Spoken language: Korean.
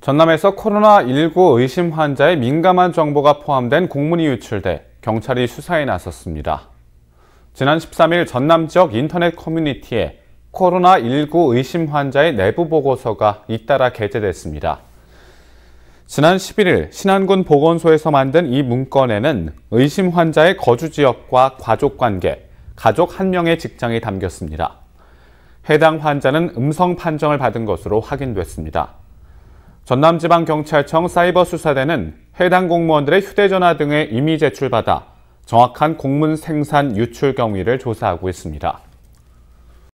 전남에서 코로나19 의심 환자의 민감한 정보가 포함된 공문이 유출돼 경찰이 수사에 나섰습니다. 지난 13일 전남 지역 인터넷 커뮤니티에 코로나19 의심 환자의 내부 보고서가 잇따라 게재됐습니다. 지난 11일 신안군 보건소에서 만든 이 문건에는 의심 환자의 거주 지역과 가족 관계, 가족 한 명의 직장이 담겼습니다. 해당 환자는 음성 판정을 받은 것으로 확인됐습니다. 전남지방경찰청 사이버수사대는 해당 공무원들의 휴대전화 등의 임의 제출받아 정확한 공문 생산 유출 경위를 조사하고 있습니다.